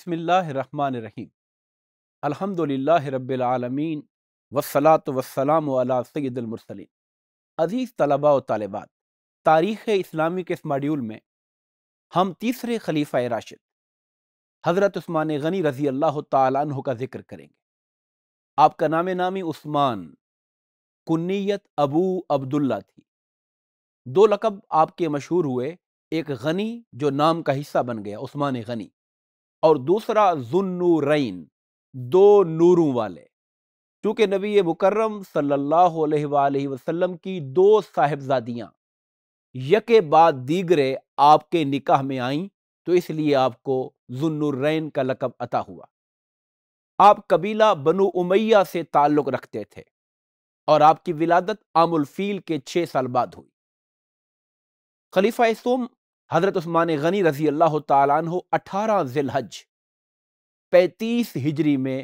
बसमीम् अलहमदिल्ला रबालमीन वसलात वसलाम सैदमरसलिन अज़ीज़ तलबा व तालबात तारीख़ इस्लामी के इस मॉड्यूल में हम तीसरे खलीफा राशिद हज़रत उस्मान गनी रज़ी अल्लाह तु का ज़िक्र करेंगे आपका नाम नामी उस्मान कुन्नीत अबू अब्दुल्ला थी दो लकब आपके मशहूर हुए एक गनी जो नाम का हिस्सा बन गया उस्मान गनी और दूसरा जुन्नूरैन दो नूरों वाले चूँकि नबी मुकर्रम सल्लल्लाहु अलैहि वसल्लम की दो साहिबजादियाँ यके बाद दीगरे आपके निकाह में आईं तो इसलिए आपको जुन्नूरैन का लकब अता हुआ आप कबीला बनु उमैया से ताल्लुक़ रखते थे और आपकी विलादत आमुलफील के छः साल बाद हुई खलीफा सोम हज़रत उस्मान गनी रजी अल्लाह तु अठारह जिलहज पैतीस हिजरी में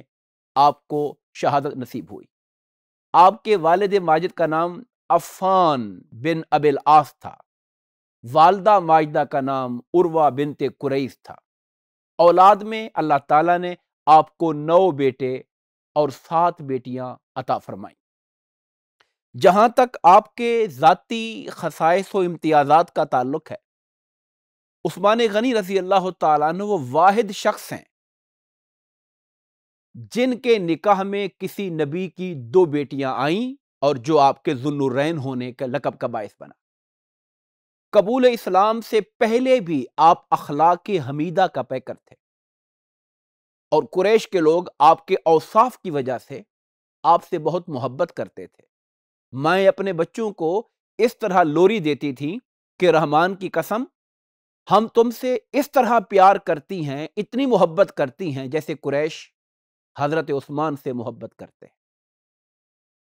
आपको शहादत नसीब हुई आपके वालद माजिद का नाम अफ़ान बिन अबिल आस था वालदा माजदा का नाम उर्वा बिन ते कुरैस था औलाद में अल्लाह ताला ने आपको नौ बेटे और सात बेटियां अता फरमाई जहां तक आपके ज़ाती खसाइस व इम्तियाज़ात का ताल्लुक है उस्मान गनी रजी अल्लाह तु वो वाहिद शख्स हैं जिनके निकाह में किसी नबी की दो बेटियां आईं और जो आपके जुन्नुरैन होने का लकब का बायस बना कबूल इस्लाम से पहले भी आप अखलाक हमीदा का पैकर थे और कुरैश के लोग आपके अवसाफ की वजह से आपसे बहुत मोहब्बत करते थे मैं अपने बच्चों को इस तरह लोरी देती थी कि रहमान की कसम हम तुमसे इस तरह प्यार करती हैं इतनी मोहब्बत करती हैं जैसे कुरैश हज़रत उस्मान से मोहब्बत करते हैं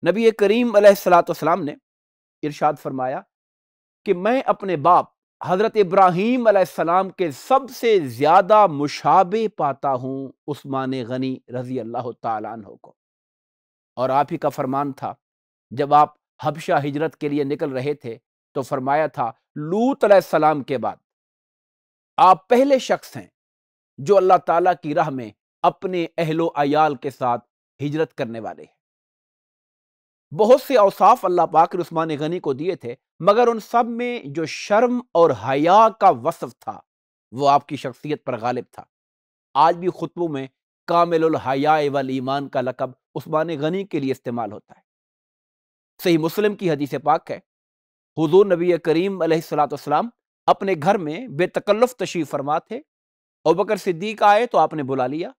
नबी करीम सलाम ने इरशाद फरमाया कि मैं अपने बाप हज़रत इब्राहीम सलाम के सबसे ज़्यादा मुशाबे पाता हूँ उस्मान गनी रज़ी अल्लाह तहो को और आप ही का फरमान था जब आप हबशा हिजरत के लिए निकल रहे थे तो फरमाया था लूत सलाम के बाद आप पहले शख्स हैं जो अल्लाह ताला की राह में अपने अहलो अयाल के साथ हिजरत करने वाले हैं बहुत से अवसाफ अल्लाह पाकर उस्मान गनी को दिए थे मगर उन सब में जो शर्म और हया का वसफ था वो आपकी शख्सियत पर गालिब था आज भी खुतबू में कामिल हया वल ईमान का लकब उस्मान गनी के लिए इस्तेमाल होता है सही मुस्लिम की हदीस पाक है हुजूर नबी करीम सलाम अपने घर में बेतकल्लफ तशीफ फरमा थे और बकर सिद्दीक आए तो आपने बुला लिया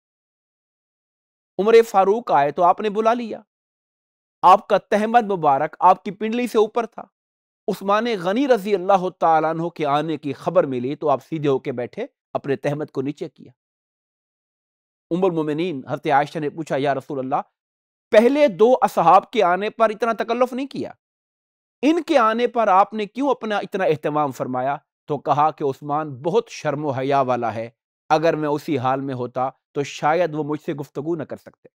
उमर फारूक आए तो आपने बुला लिया आपका तहमद मुबारक आपकी पिंडली से ऊपर था उस्मान गनी रजी अल्लाह तु के आने की खबर मिली तो आप सीधे होके बैठे अपने तहमद को नीचे किया उमर मुमिन हरत आयशा ने पूछा या रसूल अल्लाह पहले दो असहाब के आने पर इतना तकल्लफ नहीं किया इनके आने पर आपने क्यों अपना इतना अहतमाम फरमाया तो कहा कि उस्मान बहुत शर्म हया वाला है अगर मैं उसी हाल में होता तो शायद वो मुझसे गुफ्तगु न कर सकते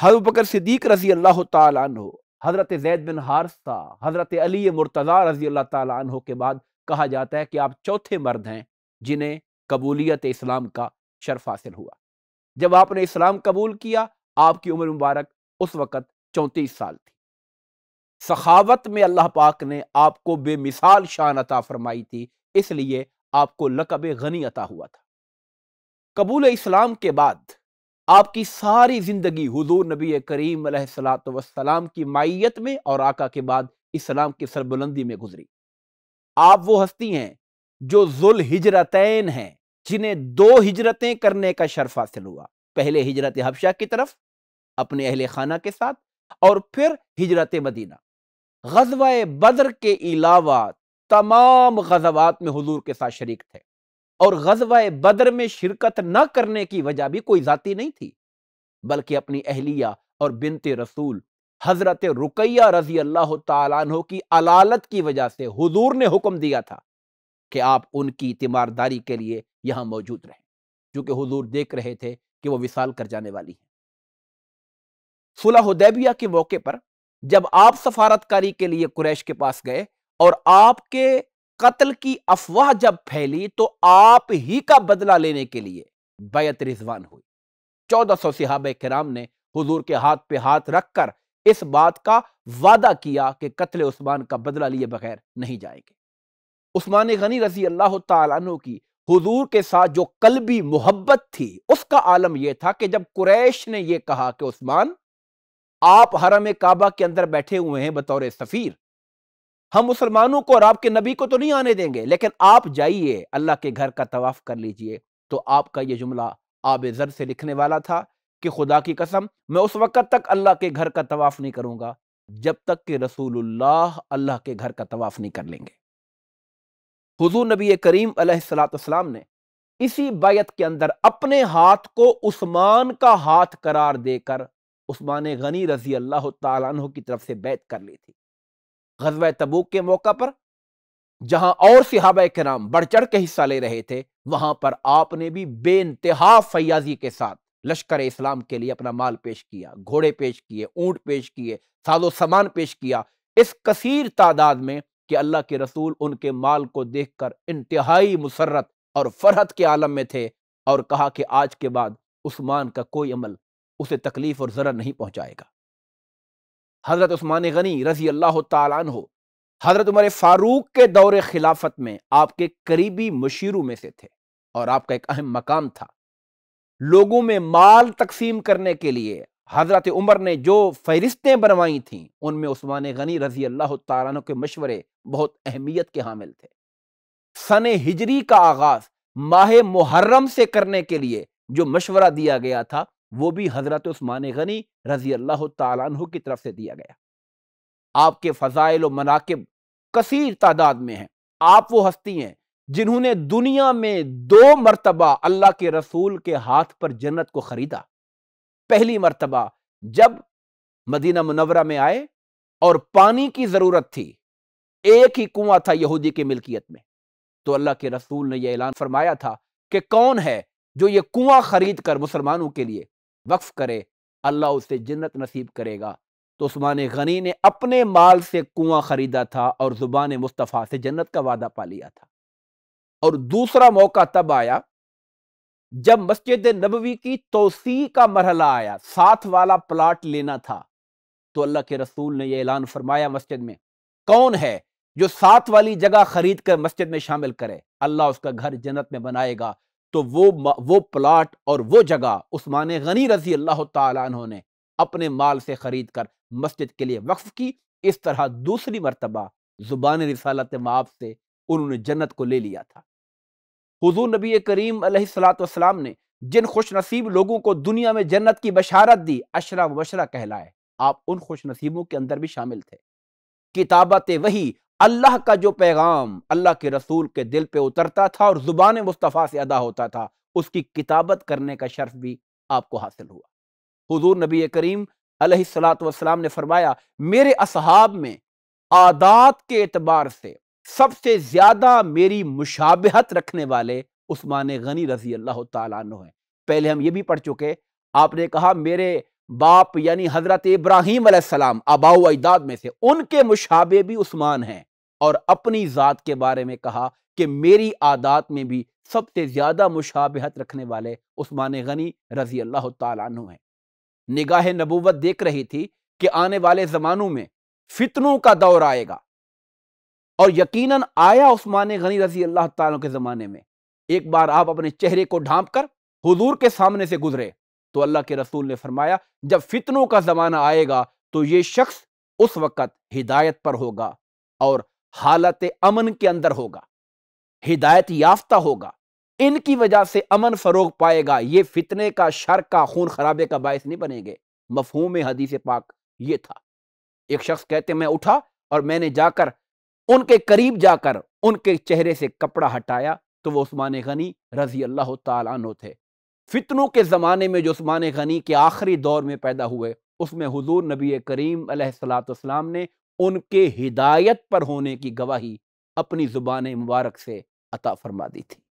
हर बकर सिद्दीक रजी अल्लाह तु हज़रत जैद बिन हारसा हज़रत अली मुर्तज़ा रजी अल्लाह तु के बाद कहा जाता है कि आप चौथे मर्द हैं जिन्हें कबूलियत इस्लाम का शर्फ हासिल हुआ जब आपने इस्लाम कबूल किया आपकी उम्र मुबारक उस वक़्त चौंतीस साल थी सखावत में अल्लाह पाक ने आपको बेमिसाल शान अता फरमाई थी इसलिए आपको लकब गनी अता हुआ था कबूल इस्लाम के बाद आपकी सारी ज़िंदगी हुजूर नबी करीम सलाम की माइत में और आका के बाद इस्लाम की सरबुलंदी में गुजरी आप वो हस्ती हैं जो जुल हिजरतैन हैं जिन्हें दो हिजरतें करने का शर्फ हासिल हुआ पहले हिजरत हबशा की तरफ अपने अहल खाना के साथ और फिर हिजरत मदीना गजवा बदर के अलावा तमाम गजबात में हजूर के साथ शरीक थे और गजवा बदर में शिरकत न करने की वजह भी कोई ज़ाती नहीं थी बल्कि अपनी अहलिया और बिनते रसूल हजरत रुकैया रजी अल्लाह तु की अलालत की वजह से हजूर ने हुक्म दिया था कि आप उनकी तीमारदारी के लिए यहां मौजूद रहें चूँकि हजूर देख रहे थे कि वह विशाल कर जाने वाली है सुलह उदैबिया के मौके पर जब आप सफारतकारी के लिए कुरैश के पास गए और आपके कत्ल की अफवाह जब फैली तो आप ही का बदला लेने के लिए बैत रिजवान हुई चौदह सौ सिहाब कराम ने हुजूर के हाथ पे हाथ रखकर इस बात का वादा किया कि कत्ल उस्मान का बदला लिए बगैर नहीं जाएंगे उस्मान गनी रजी अल्लाह तु की हुजूर के साथ जो भी मोहब्बत थी उसका आलम यह था कि जब कुरैश ने यह कहा कि उस्मान आप हरम काबा के अंदर बैठे हुए हैं बतौर सफ़ीर हम मुसलमानों को और आपके नबी को तो नहीं आने देंगे लेकिन आप जाइए अल्लाह के घर का तवाफ़ कर लीजिए तो आपका यह जुमला आब जर से लिखने वाला था कि खुदा की कसम मैं उस वक़्त तक अल्लाह के घर का तवाफ़ नहीं करूंगा जब तक कि रसूलुल्लाह अल्लाह के घर का तवाफ़ नहीं कर लेंगे हुजूर नबी करीम सलाम ने इसी बायत के अंदर अपने हाथ को उस्मान का हाथ करार देकर उस्मान गनी रजी अल्लाह तु की तरफ से बैत कर ली थी गजब तबूक के मौका पर जहां और सिहाब के नाम बढ़ चढ़ के हिस्सा ले रहे थे वहां पर आपने भी बे इंतहा फयाजी के साथ लश्कर इस्लाम के लिए अपना माल पेश किया घोड़े पेश किए ऊंट पेश किए साजो सामान पेश किया इस कसीर तादाद में कि अल्लाह के रसूल उनके माल को देख कर इंतहाई मुसरत और फरहत के आलम में थे और कहा कि आज के बाद उस्मान का कोई अमल उसे तकलीफ़ और ज़रा नहीं पहुंचाएगा हज़रत उस्मान गनी रजी अल्लाह तन हज़रत उमर फ़ारूक के दौर खिलाफत में आपके करीबी मशीरों में से थे और आपका एक अहम मकाम था लोगों में माल तकसीम करने के लिए हज़रत उमर ने जो फहरिस्तें बनवाई थी उनमें उस्मान गनी रजी अल्लाह तन के मशवरे बहुत अहमियत के हामिल थे सन हिजरी का आगाज़ माह मुहर्रम से करने के लिए जो मशवरा दिया गया था वो भी हज़रत उस्मान गनी रजी अल्लाह तु की तरफ से दिया गया आपके फ़जाइल और मनाकब कसीर तादाद में हैं आप वो हस्ती हैं जिन्होंने दुनिया में दो मरतबा अल्लाह के रसूल के हाथ पर जन्नत को ख़रीदा पहली मरतबा जब मदीना मुनवरा में आए और पानी की ज़रूरत थी एक ही कुआं था यहूदी की मिल्कियत में तो अल्लाह के रसूल ने यह ऐलान फरमाया था कि कौन है जो ये कुआं खरीद कर मुसलमानों के लिए वक्फ करे अल्लाह उसे जन्नत नसीब करेगा तो उस्मान गनी ने अपने माल से कुआं ख़रीदा था और ज़ुबान मुस्तफ़ा से जन्नत का वादा पा लिया था और दूसरा मौका तब आया जब मस्जिद नबवी की तोसी का मरहला आया साथ वाला प्लाट लेना था तो अल्लाह के रसूल ने यह ऐलान फरमाया मस्जिद में कौन है जो साथ वाली जगह खरीद कर मस्जिद में शामिल करे अल्लाह उसका घर जन्नत में बनाएगा तो वो वो प्लाट और वो जगह उस्मान गनी रजी अल्लाह तु ने अपने माल से ख़रीद कर मस्जिद के लिए वक्फ की इस तरह दूसरी मरतबा ज़ुबान रिसालत माप से उन्होंने जन्नत को ले लिया था हजू नबी करीम सलाम ने जिन खुश नसीब लोगों को दुनिया में जन्नत की बशारत दी अशरा वशरा कहलाए आप उन खुश नसीबों के अंदर भी शामिल थे किताबत वही अल्लाह का जो पैगाम अल्लाह के रसूल के दिल पे उतरता था और ज़ुबान मुस्तफ़ा से अदा होता था उसकी किताबत करने का शर्फ भी आपको हासिल हुआ हुजूर नबी करीम सलाम ने फरमाया मेरे असहाब में आदात के एतबार से सबसे ज़्यादा मेरी मुशाबहत रखने वाले उस्मान गनी रजी अल्लाह तु हैं पहले हम ये भी पढ़ चुके आपने कहा मेरे बाप यानी हज़रत इब्राहिम सलाम आबाऊ अजदाद में से उनके मुशाबे भी उस्मान हैं और अपनी ज़ात के बारे में कहा कि मेरी आदात में भी सबसे ज़्यादा मुशाबहत रखने वाले उस्मान गनी रजी अल्लाह तु हैं निगाह नबूवत देख रही थी कि आने वाले ज़मानों में फितनों का दौर आएगा और यकीनन आया उस्मान गनी रजी अल्लाह तुम के ज़माने में एक बार आप अपने चेहरे को ढांप कर हजूर के सामने से गुजरे तो अल्लाह के रसूल ने फरमाया जब फितनों का ज़माना आएगा तो ये शख्स उस वक़्त हिदायत पर होगा और हालत अमन के अंदर होगा हिदायत याफ्ता होगा इनकी वजह से अमन फरोग पाएगा ये फितने का शर का खून खराबे का बायस नहीं बनेंगे मफहूम हदीस पाक ये था एक शख्स कहते मैं उठा और मैंने जाकर उनके करीब जाकर उनके चेहरे से कपड़ा हटाया तो वो उस्मान गनी रजी अल्लाह तु थे फितनों के ज़माने में जो उस्मान गनी के आखिरी दौर में पैदा हुए उसमें हजूर नबी करीम सलाम ने उनके हिदायत पर होने की गवाही अपनी ज़ुबान मुबारक से अता फरमा दी थी